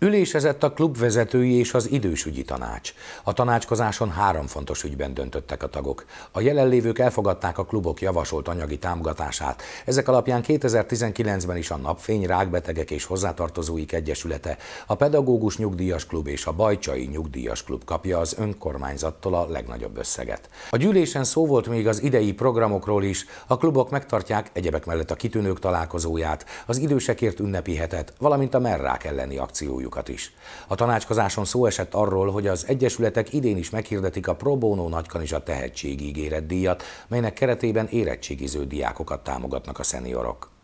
Ülésezett a klub vezetői és az idősügyi tanács. A tanácskozáson három fontos ügyben döntöttek a tagok. A jelenlévők elfogadták a klubok javasolt anyagi támogatását. Ezek alapján 2019-ben is a Napfény Rákbetegek és Hozzátartozóik Egyesülete, a Pedagógus Nyugdíjas Klub és a Bajcsai Nyugdíjas Klub kapja az önkormányzattól a legnagyobb összeget. A gyűlésen szó volt még az idei programokról is. A klubok megtartják egyebek mellett a kitűnők találkozóját, az idősekért ünnepi hetet, valamint a merrák elleni akciójukat interjúkat is. A tanácskozáson szó esett arról, hogy az egyesületek idén is meghirdetik a Pro Bono Nagykanizsa tehetségi ígéret díjat, melynek keretében érettségiző diákokat támogatnak a szeniorok.